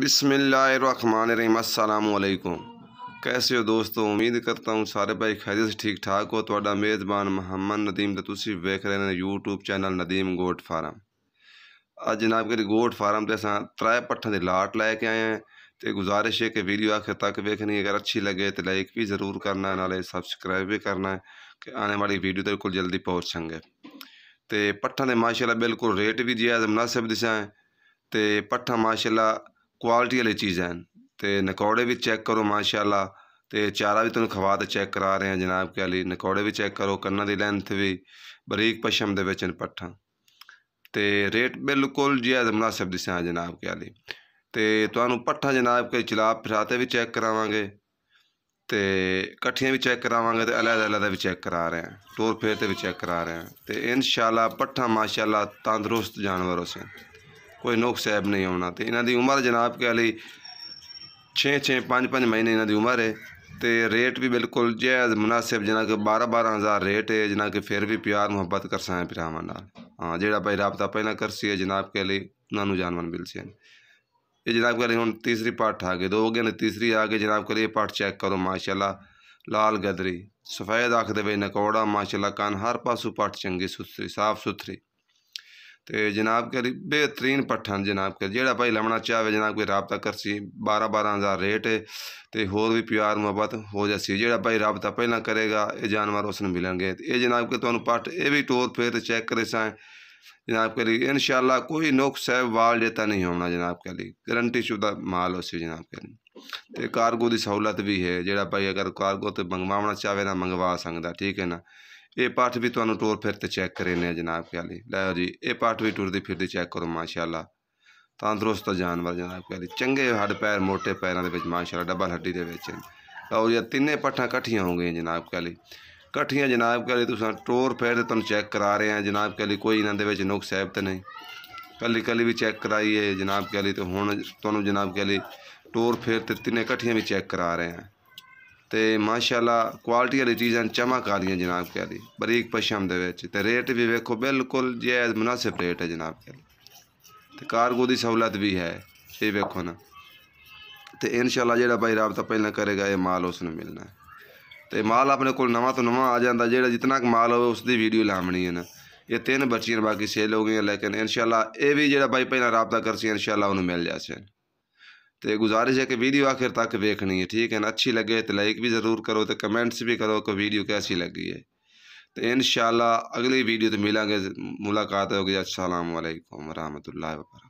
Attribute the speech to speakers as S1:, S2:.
S1: ਬਿਸਮਿਲ੍ਲਾਹਿਰਰਹਿਮਾਨਿਰਰਹੀਮ ਕੈਸੇ ਹੋ ਦੋਸਤੋ ਉਮੀਦ ਕਰਤਾ ਹੂੰ ਸਾਰੇ ਭਾਈ ਖੈਰੀਅਤ ਠੀਕ ਠਾਕ ਹੋ ਤੁਹਾਡਾ ਮੇਜ਼ਬਾਨ ਮੁਹੰਮਦ ਨਦੀਮ ਤੇ ਤੁਸੀਂ ਵੇਖ ਰਹੇ ਨੇ YouTube channel Nadeem goat farm ਅੱਜ ਜਨਾਬ ਕੇ ਗੋਟ ਫਾਰਮ ਤੇ ਅਸਾਂ ਤਰੇ ਪੱਠਾਂ ਦੇ ਲਾਟ ਲੈ ਕੇ ਆਏ ਹਾਂ ਤੇ ਗੁਜ਼ਾਰਿਸ਼ ਹੈ ਕਿ ਵੀਡੀਓ ਆਖਿਰ ਤੱਕ ਵੇਖਣੀ ਅਗਰ ਅੱਛੀ ਲੱਗੇ ਤੇ ਲਾਈਕ ਵੀ ਜ਼ਰੂਰ ਕਰਨਾ ਨਾਲੇ ਸਬਸਕ੍ਰਾਈਬ ਵੀ ਕਰਨਾ ਕਿ ਆਉਣ ਵਾਲੀ ਵੀਡੀਓ ਤੇ ਬਿਲਕੁਲ ਜਲਦੀ ਪਹੁੰਚਾਂਗੇ ਤੇ ਪੱਠਾਂ ਦੇ ਮਾਸ਼ਾਅੱਲਾ ਬਿਲਕੁਲ ਰੇਟ ਵੀ ਜਾਇਜ਼ ਮناسب ਦਿਸਾਂ ਤੇ ਪੱਠਾ ਮਾਸ਼ਾਅੱਲਾ ਕੁਆਲਿਟੀ ਵਾਲੀ ਚੀਜ਼ਾਂ ਹੈ ਤੇ ਨਕੌੜੇ ਵੀ ਚੈੱਕ ਕਰੋ ਮਾਸ਼ਾਅੱਲਾ ਤੇ ਚਾਰਾ ਵੀ ਤੁਹਾਨੂੰ ਖਵਾ ਤੇ ਚੈੱਕ ਕਰਾ ਰਹੇ ਹਾਂ ਜਨਾਬ ਕੇ ਅਲੀ ਨਕੌੜੇ ਵੀ ਚੈੱਕ ਕਰੋ ਕੰਨਾਂ ਦੀ ਲੈਂਥ ਵੀ ਬਰੀਕ ਪਸ਼ਮ ਦੇ ਵਿੱਚ ਪੱਠਾ ਤੇ ਰੇਟ ਬਿਲਕੁਲ ਜੀ ਆਦ ਦੀ ਸਾਂ ਜਨਾਬ ਕੇ ਅਲੀ ਤੇ ਤੁਹਾਨੂੰ ਪੱਠਾ ਜਨਾਬ ਕੇ ਚਲਾ ਫਿਰਾਤੇ ਵੀ ਚੈੱਕ ਕਰਾਵਾਂਗੇ ਤੇ ਇਕੱਠੀਆਂ ਵੀ ਚੈੱਕ ਕਰਾਵਾਂਗੇ ਤੇ ਅਲੱਗ ਅਲੱਗ ਦਾ ਵੀ ਚੈੱਕ ਕਰਾ ਰਹੇ ਹਾਂ ਟੋਰ ਫੇਰ ਤੇ ਵੀ ਚੈੱਕ ਕਰਾ ਰਹੇ ਹਾਂ ਤੇ ਇਨਸ਼ਾਅੱਲਾ ਪੱਠਾ ਮਾਸ਼ਾਅੱਲਾ ਤੰਦਰੁਸਤ ਜਾਨਵਰ ਹੋਸੇ ਕੋਈ ਨੁਕਸ ਐਬ ਨਹੀਂ ਆਉਣਾ ਤੇ ਇਹਨਾਂ ਦੀ ਉਮਰ ਜਨਾਬ ਕੇ ਲਈ 6 6 5 5 ਮਹੀਨੇ ਇਹਨਾਂ ਦੀ ਉਮਰ ਹੈ ਤੇ ਰੇਟ ਵੀ ਬਿਲਕੁਲ ਜਾਇਜ਼ ਮناسب ਜਨਾ ਕਿ 12 12000 ਰੇਟ ਹੈ ਜਨਾ ਕਿ ਫਿਰ ਵੀ ਪਿਆਰ ਮੁਹੱਬਤ ਕਰਸਾਂ ਪਿਰਾਵਾਂ ਨਾਲ ਹਾਂ ਜਿਹੜਾ ਭਾਈ ਰਾਬਤਾ ਪਹਿਲਾਂ ਕਰਸੀ ਹੈ ਜਨਾਬ ਕੇ ਲਈ ਉਹਨਾਂ ਨੂੰ ਜਾਨਵਰ ਮਿਲ ਸੀ ਇਹ ਜਨਾਬ ਕੇ ਲਈ ਹੁਣ ਤੀਸਰੀ ਪਾਠ ਆ ਗਈ ਦੋ ਹੋ ਗਏ ਨੇ ਤੀਸਰੀ ਆ ਗਈ ਜਨਾਬ ਕੇ ਲਈ ਪਾਠ ਚੈੱਕ ਕਰੋ ਮਾਸ਼ਾਅੱਲਾ ਲਾਲ ਗਦਰੀ ਸਫੈਦ ਅੱਖ ਦੇ ਵਿੱਚ ਨਕੌੜਾ ਮਾਸ਼ਾਅੱਲਾ ਕਾਨ ਹਰ ਪਾਸੋਂ ਪਾਠ ਚੰਗੀ ਸੁਥਰੀ ਸਾਫ਼ ਸੁਥਰੀ ਤੇ जनाब के बेहतरीन पट्ठन जनाब के ਜਿਹੜਾ ਭਾਈ ਲੈਣਾ ਚਾਹਵੇ ਜਨਾਬ ਕੋਈ ਰਾਬਤਾ ਕਰ ਸੀ 12 12000 ਰੇਟ ਹੈ ਤੇ ਹੋਰ ਵੀ ਪਿਆਰ ਮੁਹੱਬਤ ਹੋ ਜਾਸੀ ਜਿਹੜਾ ਭਾਈ ਰਾਬਤਾ ਪਹਿਲਾਂ ਕਰੇਗਾ ਇਹ ਜਾਨਵਰ ਉਸ ਨੂੰ ਮਿਲਣਗੇ ਇਹ ਜਨਾਬ ਕੇ ਤੁਹਾਨੂੰ ਪੱਠ ਇਹ ਵੀ ਟੋਰ ਫੇਰ ਚੈੱਕ ਕਰੇ ਸਾਂ जनाब के लिए इनशाला कोई नुक्स है वाल जता नहीं होना जनाब के लिए गारंटी शुदा माल हो सी जनाब के लिए तो कारगो की सहूलत भी है जोड़ा भाई अगर कारगो तो मंगवाना चाहे ना मंगवा सकता ठीक है ना ਇਹ ਪਾਠ ਵੀ ਤੁਹਾਨੂੰ ਟੋਰ ਫਿਰ ਤੇ ਚੈੱਕ ਕਰੇ ਨੇ ਜਨਾਬ ਪਿਆਲੀ ਲੈ ਜੀ ਇਹ ਪਾਠ ਵੀ ਟੁਰਦੀ ਫਿਰਦੀ ਚੈੱਕ ਕਰੋ ਮਾਸ਼ਾਅੱਲਾ ਤੰਦਰੁਸਤ ਜਾਨਵਰ ਜਨਾਬ ਪਿਆਲੀ ਚੰਗੇ ਹੱਡ ਪੈਰ ਮੋٹے ਪੈਰਾਂ ਦੇ ਵਿੱਚ ਮਾਸ਼ਾਅੱਲਾ ਡਬਲ ਹੱਡੀ ਦੇ ਵਿੱਚ ਲਓ ਜੀ ਤਿੰਨੇ ਪੱਠਾਂ ਇਕੱਠੀਆਂ ਹੋ ਗਈਆਂ ਜਨਾਬ ਪਿਆਲੀ ਇਕੱਠੀਆਂ ਜਨਾਬ ਪਿਆਲੀ ਤੁਸੀਂ ਟੋਰ ਫਿਰ ਤੇ ਤੁਹਾਨੂੰ ਚੈੱਕ ਕਰਾ ਰਹੇ ਆ ਜਨਾਬ ਪਿਆਲੀ ਕੋਈ ਇਹਨਾਂ ਦੇ ਵਿੱਚ ਨੁਕਸ ਹੈ ਤੇ ਨਹੀਂ ਕੱਲੀ ਕੱਲੀ ਵੀ ਚੈੱਕ ਕਰਾਈ ਹੈ ਜਨਾਬ ਪਿਆਲੀ ਤੇ ਹੁਣ ਤੁਹਾਨੂੰ ਜਨਾਬ ਪਿਆਲੀ ਟੋਰ ਫਿਰ ਤੇ ਤਿੰਨੇ ਇਕੱਠੀਆਂ ਵੀ ਚੈੱਕ ਕਰਾ ਰਹੇ ਆ ਤੇ ਮਾਸ਼ਾਅੱਲਾ ਕੁਆਲਿਟੀ ਵਾਲੀ ਚੀਜ਼ਾਂ ਚਮਕ ਆ ਰਹੀਆਂ ਜਨਾਬ ਕਹਿ ਬਰੀਕ ਪਸ਼ਮ ਦੇ ਵਿੱਚ ਤੇ ਰੇਟ ਵੀ ਵੇਖੋ ਬਿਲਕੁਲ ਜਾਇਜ਼ ਮੁਨਾਸਿਬ ਰੇਟ ਹੈ ਜਨਾਬ ਕਹਿ ਤੇ ਕਾਰਗੋ ਦੀ ਸਹੂਲਤ ਵੀ ਹੈ ਇਹ ਵੇਖੋ ਨਾ ਤੇ ਇਨਸ਼ਾਅੱਲਾ ਜਿਹੜਾ ਭਾਈ ਰਾਬਤਾ ਪਹਿਲਾਂ ਕਰੇਗਾ ਇਹ ਮਾਲ ਉਸ ਨੂੰ ਮਿਲਣਾ ਤੇ ਮਾਲ ਆਪਣੇ ਕੋਲ ਨਵਾਂ ਤੋਂ ਨਵਾਂ ਆ ਜਾਂਦਾ ਜਿਹੜਾ ਜਿੰਨਾ ਕੁ ਮਾਲ ਹੋਵੇ ਉਸ ਦੀ ਵੀਡੀਓ ਲਾਉਣੀ ਹੈ ਨਾ ਇਹ ਤਿੰਨ ਬੱਚੀਆਂ ਬਾਕੀ ਸੇਲ ਹੋ ਗਈਆਂ ਲੇਕਿਨ ਇਨਸ਼ਾਅੱਲਾ ਇਹ ਵੀ ਜਿਹੜਾ ਭਾਈ ਪਹਿਲਾਂ ਰਾਬਤਾ ਕਰਸੀ ਇਨਸ਼ਾਅੱਲਾ ਉਹਨੂੰ ਮਿਲ ਜਾਸੇ तो गुजारिश है कि वीडियो आखिर तक देखनी है ठीक है ना अच्छी लगे तो लाइक भी ज़रूर करो तो कमेंट्स भी करो कि वीडियो कैसी लगी है तो इन अगली वीडियो तो मिलेंगे मुलाकात होगी असलकम वरहमल वर्क